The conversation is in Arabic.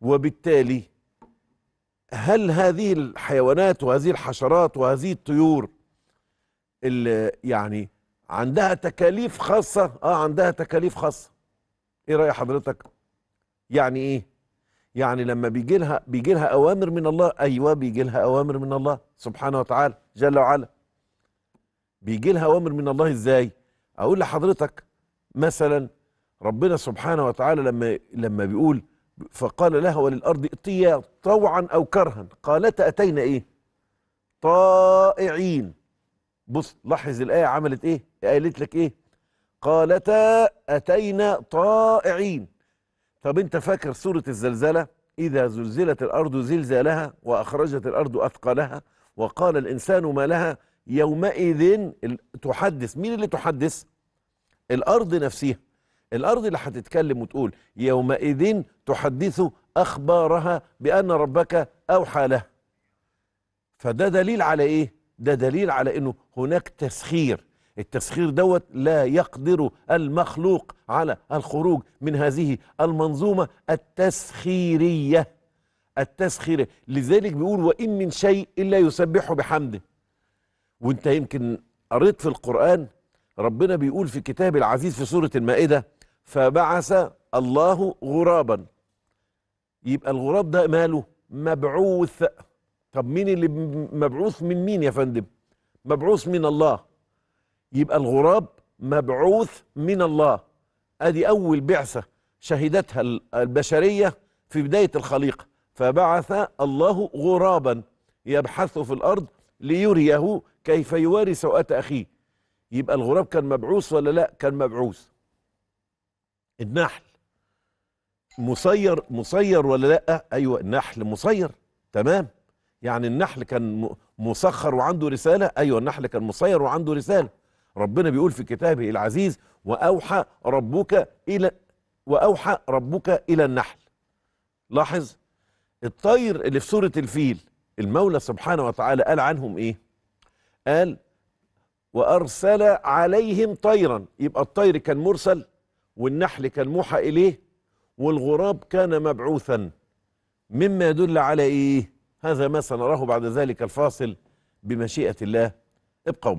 وبالتالي هل هذه الحيوانات وهذه الحشرات وهذه الطيور اللي يعني عندها تكاليف خاصة اه عندها تكاليف خاصة ايه رأي حضرتك يعني ايه يعني لما بيجي لها بيجي لها اوامر من الله ايوه بيجي لها اوامر من الله سبحانه وتعالى جل وعلا بيجي لها اوامر من الله ازاي اقول لحضرتك مثلا ربنا سبحانه وتعالى لما لما بيقول فقال لها وللأرض ائتيا طوعا أو كرها قالت أتينا إيه طائعين بص لاحظ الآية عملت إيه قالت لك إيه قالتا أتينا طائعين طب أنت فاكر سورة الزلزلة إذا زلزلت الأرض زلزالها وأخرجت الأرض أثقالها وقال الإنسان ما لها يومئذ تحدث مين اللي تحدث الأرض نفسها الارض اللي هتتكلم وتقول يومئذ تحدث اخبارها بان ربك اوحى لها فده دليل على ايه ده دليل على انه هناك تسخير التسخير دوت لا يقدر المخلوق على الخروج من هذه المنظومه التسخيريه التسخيريه لذلك بيقول وان من شيء الا يسبحه بحمده وانت يمكن قريت في القران ربنا بيقول في كتاب العزيز في سوره المائده فبعث الله غرابا يبقى الغراب ده ماله مبعوث طب مين اللي مبعوث من مين يا فندم مبعوث من الله يبقى الغراب مبعوث من الله ادي اول بعثه شهدتها البشريه في بدايه الخليقه فبعث الله غرابا يبحث في الارض ليريه كيف يواري سوءه اخيه يبقى الغراب كان مبعوث ولا لا كان مبعوث النحل مصير مصير ولا لا ايوه النحل مصير تمام يعني النحل كان مسخر وعنده رساله ايوه النحل كان مصير وعنده رساله ربنا بيقول في كتابه العزيز واوحى ربك الى واوحى ربك الى النحل لاحظ الطير اللي في سوره الفيل المولى سبحانه وتعالى قال عنهم ايه قال وارسل عليهم طيرا يبقى الطير كان مرسل والنحل كان موحى إليه والغراب كان مبعوثا مما يدل على إيه هذا ما سنراه بعد ذلك الفاصل بمشيئة الله ابقوا معنا